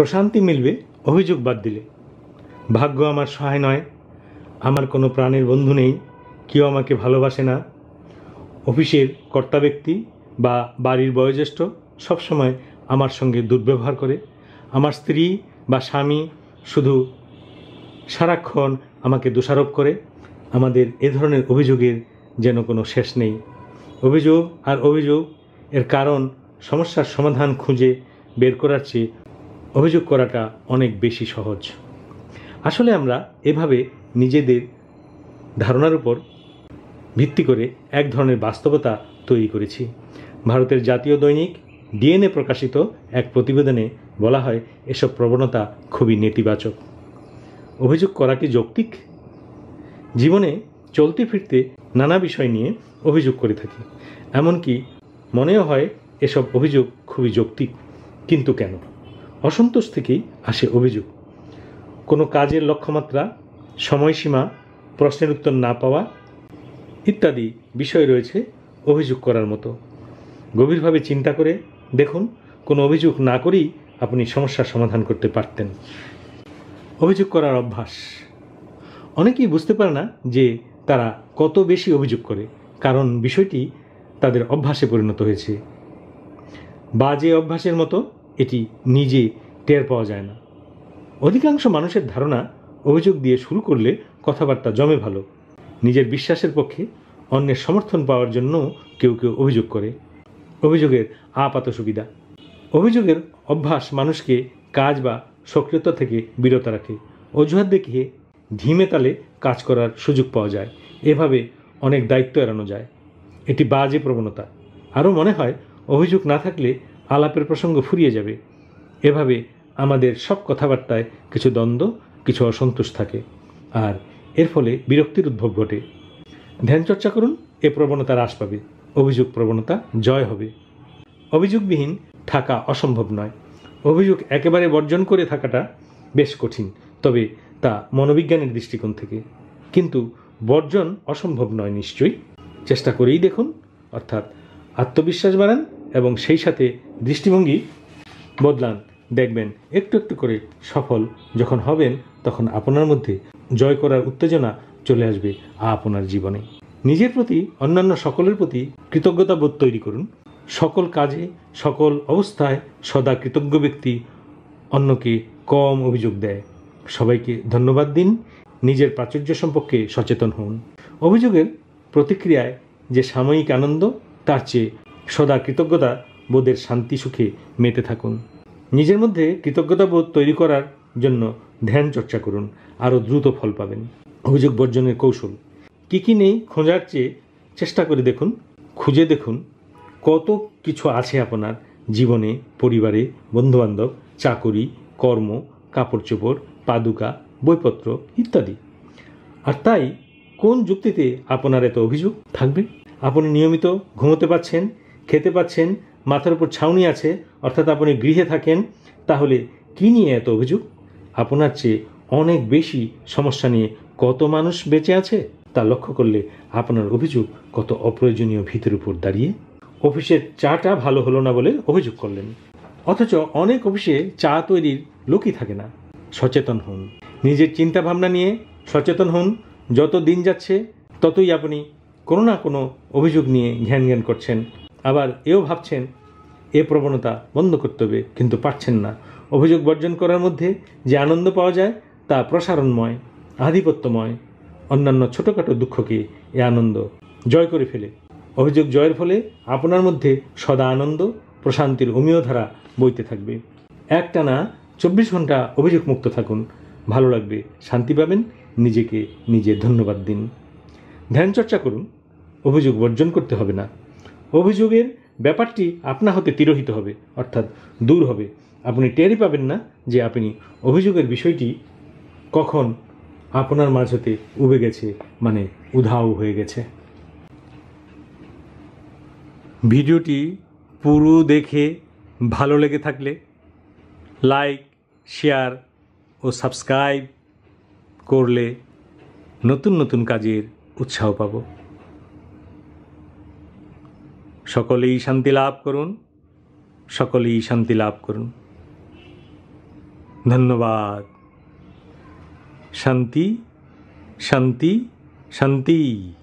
প্রশান্তি মিলবে অভিযোগ বাদ দিলে ভাগ্য আমার সহায় নয় আমার কোনো প্রাণের বন্ধু নেই কেউ আমাকে ভালোবাসে না অফিসের কর্তা ব্যক্তি বা বাড়ির বয়োজ্যেষ্ঠ সবসময় আমার সঙ্গে দুর্ব্যবহার করে আমার স্ত্রী বা স্বামী শুধু সারাক্ষণ আমাকে দোষারোপ করে আমাদের এ ধরনের অভিযোগের যেন কোনো শেষ নেই অভিযোগ আর অভিযোগ এর কারণ সমস্যার সমাধান খুঁজে বের করার চেয়ে অভিযোগ করাটা অনেক বেশি সহজ আসলে আমরা এভাবে নিজেদের ধারণার উপর ভিত্তি করে এক ধরনের বাস্তবতা তৈরি করেছি ভারতের জাতীয় দৈনিক ডিএনএ প্রকাশিত এক প্রতিবেদনে বলা হয় এসব প্রবণতা খুবই নেতিবাচক অভিযোগ করা কি যৌক্তিক জীবনে চলতে ফিরতে নানা বিষয় নিয়ে অভিযোগ করে থাকি এমনকি মনেও হয় এসব অভিযোগ খুবই যৌক্তিক কিন্তু কেন অসন্তোষ থেকেই আসে অভিযোগ কোনো কাজের লক্ষ্যমাত্রা সময়সীমা প্রশ্নের উত্তর না পাওয়া ইত্যাদি বিষয় রয়েছে অভিযোগ করার মতো গভীরভাবে চিন্তা করে দেখুন কোনো অভিযোগ না করেই আপনি সমস্যার সমাধান করতে পারতেন অভিযোগ করার অভ্যাস অনেকেই বুঝতে পারে না যে তারা কত বেশি অভিযোগ করে কারণ বিষয়টি তাদের অভ্যাসে পরিণত হয়েছে বাজে অভ্যাসের মতো এটি নিজে টের পাওয়া যায় না অধিকাংশ মানুষের ধারণা অভিযোগ দিয়ে শুরু করলে কথাবার্তা জমে ভালো নিজের বিশ্বাসের পক্ষে অন্যের সমর্থন পাওয়ার জন্য কেউ কেউ অভিযোগ করে অভিযোগের আপাত সুবিধা অভিযোগের অভ্যাস মানুষকে কাজ বা সক্রিয়তা থেকে বিরত রাখে অজুহাত দেখিয়ে ধিমে তালে কাজ করার সুযোগ পাওয়া যায় এভাবে অনেক দায়িত্ব এড়ানো যায় এটি বাজে প্রবণতা আরও মনে হয় অভিযোগ না থাকলে আলাপের প্রসঙ্গ ফুরিয়ে যাবে এভাবে আমাদের সব কথাবার্তায় কিছু দ্বন্দ্ব কিছু অসন্তোষ থাকে আর এর ফলে বিরক্তির উদ্ভব ঘটে ধ্যান চর্চা করুন এ প্রবণতা হ্রাস পাবে অভিযোগ প্রবণতা জয় হবে অভিযোগবিহীন থাকা অসম্ভব নয় অভিযোগ একেবারে বর্জন করে থাকাটা বেশ কঠিন তবে তা মনোবিজ্ঞানের দৃষ্টিকোণ থেকে কিন্তু বর্জন অসম্ভব নয় নিশ্চয়ই চেষ্টা করেই দেখুন অর্থাৎ আত্মবিশ্বাস বাড়ান এবং সেই সাথে দৃষ্টিভঙ্গি বদলান দেখবেন একটু একটু করে সফল যখন হবেন তখন আপনার মধ্যে জয় করার উত্তেজনা চলে আসবে আপনার জীবনে নিজের প্রতি অন্যান্য সকলের প্রতি কৃতজ্ঞতা বোধ তৈরি করুন সকল কাজে সকল অবস্থায় সদা কৃতজ্ঞ ব্যক্তি অন্যকে কম অভিযোগ দেয় সবাইকে ধন্যবাদ দিন নিজের প্রাচুর্য সম্পর্কে সচেতন হন অভিযোগের প্রতিক্রিয়ায় যে সাময়িক আনন্দ তার চেয়ে সদা কৃতজ্ঞতা বোধের শান্তি সুখে মেতে থাকুন নিজের মধ্যে কৃতজ্ঞতা বোধ তৈরি করার জন্য ধ্যান চর্চা করুন আরও দ্রুত ফল পাবেন অভিযোগ বর্জনের কৌশল কী কী নেই খোঁজার চেয়ে চেষ্টা করে দেখুন খুঁজে দেখুন কত কিছু আছে আপনার জীবনে পরিবারে বন্ধুবান্ধব চাকরি কর্ম কাপড় চোপড় পাদুকা বইপত্র ইত্যাদি আর তাই কোন যুক্তিতে আপনার এত অভিযোগ থাকবে আপনি নিয়মিত ঘুমোতে পাচ্ছেন খেতে পাচ্ছেন মাথার উপর ছাউনি আছে অর্থাৎ আপনি গৃহে থাকেন তাহলে কী নিয়ে এত অভিযোগ আপনার চেয়ে অনেক বেশি সমস্যা নিয়ে কত মানুষ বেঁচে আছে তা লক্ষ্য করলে আপনার অভিযোগ কত অপ্রয়োজনীয় ভিতের উপর দাঁড়িয়ে অফিসের চাটা ভালো হলো না বলে অভিযোগ করলেন অথচ অনেক অফিসে চা তৈরির লোকই থাকে না সচেতন হন নিজের চিন্তাভাবনা নিয়ে সচেতন হন যত দিন যাচ্ছে ততই আপনি কোনো না কোনো অভিযোগ নিয়ে ঘ্যান জ্ঞান করছেন আবার এও ভাবছেন এ প্রবণতা বন্ধ করতে হবে কিন্তু পারছেন না অভিযোগ বর্জন করার মধ্যে যে আনন্দ পাওয়া যায় তা প্রসারণময় আধিপত্যময় অন্যান্য ছোটোখাটো দুঃখকে এ আনন্দ জয় করে ফেলে অভিযোগ জয়ের ফলে আপনার মধ্যে সদা আনন্দ প্রশান্তির হোমীয় ধারা বইতে থাকবে একটানা চব্বিশ ঘন্টা অভিযোগ মুক্ত থাকুন ভালো লাগবে শান্তি পাবেন নিজেকে নিজে ধন্যবাদ দিন ধ্যান চর্চা করুন অভিযোগ বর্জন করতে হবে না অভিযোগের ব্যাপারটি আপনা হতে তিরোহিত হবে অর্থাৎ দূর হবে আপনি টেরই পাবেন না যে আপনি অভিযোগের বিষয়টি কখন আপনার মাঝ হতে উবে গেছে মানে উধাও হয়ে গেছে ভিডিওটি পুরো দেখে ভালো লেগে থাকলে লাইক শেয়ার ও সাবস্ক্রাইব করলে নতুন নতুন কাজের উৎসাহ পাবো সকলেই শান্তি লাভ করুন সকলেই শান্তি লাভ করুন ধন্যবাদ শান্তি শান্তি শান্তি